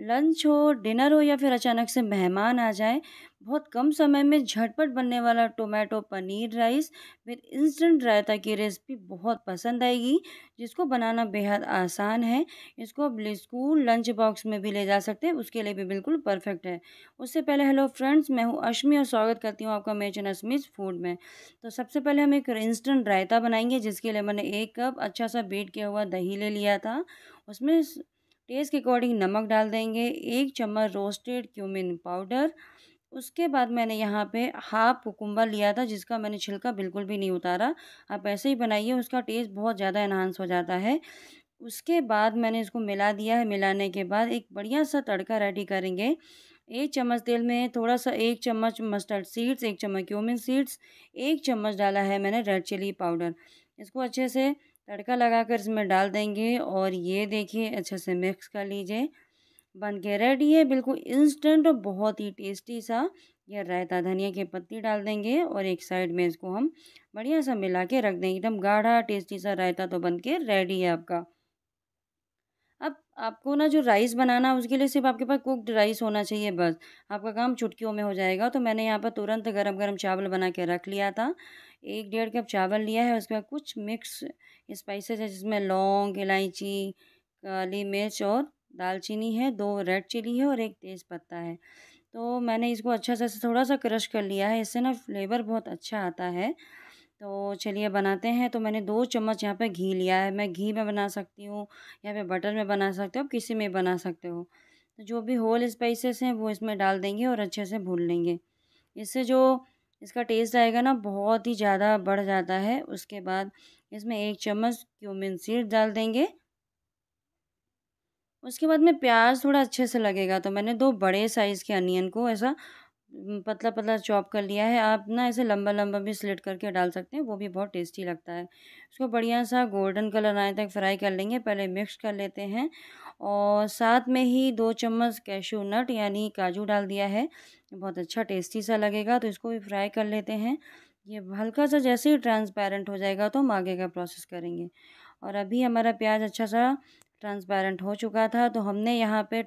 lunch हो dinner हो या फिर अचानक से मेहमान आ जाए बहुत कम समय में झटपट बनने वाला टोमेटो पनीर राइस फिर इंस्टेंट रायता की रेसिपी बहुत पसंद आएगी जिसको बनाना बेहद आसान है इसको आप स्कूल लंच बॉक्स में भी ले जा सकते हैं उसके लिए भी बिल्कुल परफेक्ट है उससे पहले हेलो फ्रेंड्स मैं हूँ अश्मी और स्वागत करती हूँ आपका मेचन चैनल फूड में तो सबसे पहले हम एक इंस्टेंट रायता बनाएंगे जिसके लिए मैंने एक कप अच्छा सा बेट किया हुआ दही ले लिया था उसमें टेस्ट के अकॉर्डिंग नमक डाल देंगे एक चम्मच रोस्टेड क्यूमिन पाउडर उसके बाद मैंने यहाँ पे हाफ कुकुम्बर लिया था जिसका मैंने छिलका बिल्कुल भी नहीं उतारा आप ऐसे ही बनाइए उसका टेस्ट बहुत ज़्यादा इन्हांस हो जाता है उसके बाद मैंने इसको मिला दिया है मिलाने के बाद एक बढ़िया सा तड़का रेडी करेंगे एक चम्मच तेल में थोड़ा सा एक चम्मच मस्टर्ड सीड्स एक चम्मच क्यूमिन सीड्स एक चम्मच डाला है मैंने रेड चिली पाउडर इसको अच्छे से तड़का लगाकर इसमें डाल देंगे और ये देखिए अच्छे से मिक्स कर लीजिए बन के रेडी है बिल्कुल इंस्टेंट और बहुत ही टेस्टी सा यह रायता धनिया की पत्ती डाल देंगे और एक साइड में इसको हम बढ़िया सा मिला के रख देंगे एकदम गाढ़ा टेस्टी सा रायता तो बन के रेडी है आपका अब आपको ना जो राइस बनाना है उसके लिए सिर्फ आपके पास कुकड राइस होना चाहिए बस आपका काम चुटकियों में हो जाएगा तो मैंने यहाँ पर तुरंत गरम गरम चावल बना के रख लिया था एक डेढ़ कप चावल लिया है उसके बाद कुछ मिक्स स्पाइसेस है जिसमें लौंग इलायची काली मिर्च और दालचीनी है दो रेड चिली है और एक तेज़ पत्ता है तो मैंने इसको अच्छा से थोड़ा सा क्रश कर लिया है इससे ना फ्लेवर बहुत अच्छा आता है तो चलिए बनाते हैं तो मैंने दो चम्मच यहाँ पर घी लिया है मैं घी में बना सकती हूँ या फिर बटर में बना सकते हो आप किसी में बना सकते हो तो जो भी होल स्पाइसेस हैं वो इसमें डाल देंगे और अच्छे से भून लेंगे इससे जो इसका टेस्ट आएगा ना बहुत ही ज़्यादा बढ़ जाता है उसके बाद इसमें एक चम्मच क्यूमिन सीड डाल देंगे उसके बाद में प्याज थोड़ा अच्छे से लगेगा तो मैंने दो बड़े साइज़ के अनियन को ऐसा पतला पतला चॉप कर लिया है आप ना इसे लंबा लंबा भी स्लिट करके डाल सकते हैं वो भी बहुत टेस्टी लगता है इसको बढ़िया सा गोल्डन कलर आने तक फ्राई कर लेंगे पहले मिक्स कर लेते हैं और साथ में ही दो चम्मच कैशू नट यानी काजू डाल दिया है बहुत अच्छा टेस्टी सा लगेगा तो इसको भी फ्राई कर लेते हैं ये हल्का सा जैसे ही ट्रांसपेरेंट हो जाएगा तो हम आगे का प्रोसेस करेंगे और अभी हमारा प्याज अच्छा सा ट्रांसपेरेंट हो चुका था तो हमने यहाँ पे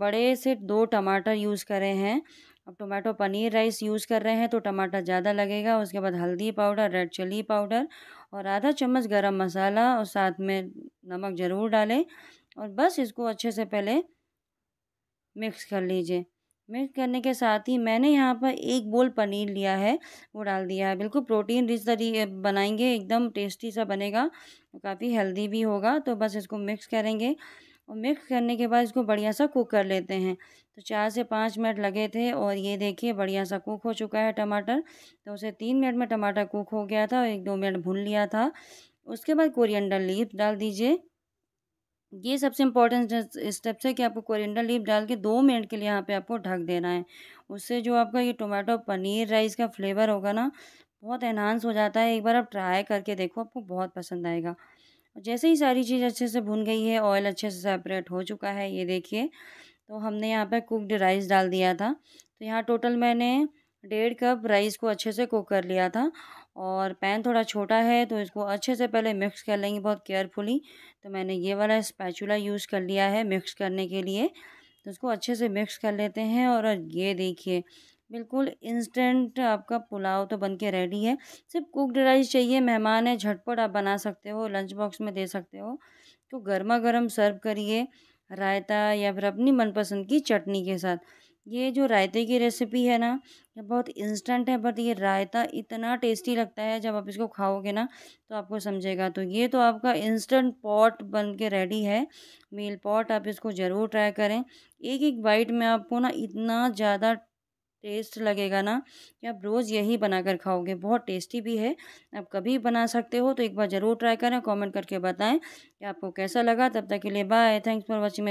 बड़े से दो टमाटर यूज़ करे हैं अब टोमेटो पनीर राइस यूज़ कर रहे हैं तो टमाटर ज़्यादा लगेगा उसके बाद हल्दी पाउडर रेड चिली पाउडर और आधा चम्मच गरम मसाला और साथ में नमक ज़रूर डालें और बस इसको अच्छे से पहले मिक्स कर लीजिए मिक्स करने के साथ ही मैंने यहाँ पर एक बोल पनीर लिया है वो डाल दिया है बिल्कुल प्रोटीन रिच तरी बनाएंगे एकदम टेस्टी सा बनेगा काफ़ी हेल्दी भी होगा तो बस इसको मिक्स करेंगे और मिक्स करने के बाद इसको बढ़िया सा कुक कर लेते हैं तो चार से पाँच मिनट लगे थे और ये देखिए बढ़िया सा कुक हो चुका है टमाटर तो उसे तीन मिनट में टमाटर कुक हो गया था और एक दो मिनट भून लिया था उसके बाद कोरिएंडर लीफ डाल दीजिए ये सबसे इम्पॉर्टेंट स्टेप्स है कि आपको कोरिएंडर लीफ डाल के दो मिनट के लिए यहाँ पर आपको ढक देना है उससे जो आपका ये टोमेटो पनीर राइस का फ्लेवर होगा ना बहुत एनहांस हो जाता है एक बार आप ट्राई करके देखो आपको बहुत पसंद आएगा और जैसे ही सारी चीज़ अच्छे से भुन गई है ऑयल अच्छे से सेपरेट हो चुका है ये देखिए तो हमने यहाँ पर कुकड राइस डाल दिया था तो यहाँ टोटल मैंने डेढ़ कप राइस को अच्छे से कुक कर लिया था और पैन थोड़ा छोटा है तो इसको अच्छे से पहले मिक्स कर लेंगे बहुत केयरफुली तो मैंने ये वाला स्पैचुला यूज़ कर लिया है मिक्स करने के लिए तो इसको अच्छे से मिक्स कर लेते हैं और ये देखिए बिल्कुल इंस्टेंट आपका पुलाव तो बन के रेडी है सिर्फ कुकड राइस चाहिए मेहमान है झटपट आप बना सकते हो लंच बॉक्स में दे सकते हो तो गर्मा गर्म सर्व करिए रायता या फिर अपनी मनपसंद की चटनी के साथ ये जो रायते की रेसिपी है ना ये बहुत इंस्टेंट है बट ये रायता इतना टेस्टी लगता है जब आप इसको खाओगे ना तो आपको समझेगा तो ये तो आपका इंस्टेंट पॉट बन के रेडी है मील पॉट आप इसको ज़रूर ट्राई करें एक एक बाइट में आपको ना इतना ज़्यादा टेस्ट लगेगा ना कि आप रोज़ यही बनाकर खाओगे बहुत टेस्टी भी है आप कभी बना सकते हो तो एक बार ज़रूर ट्राई करें कमेंट करके बताएं कि आपको कैसा लगा तब तक के लिए बाय थैंक्स फॉर वॉचिंग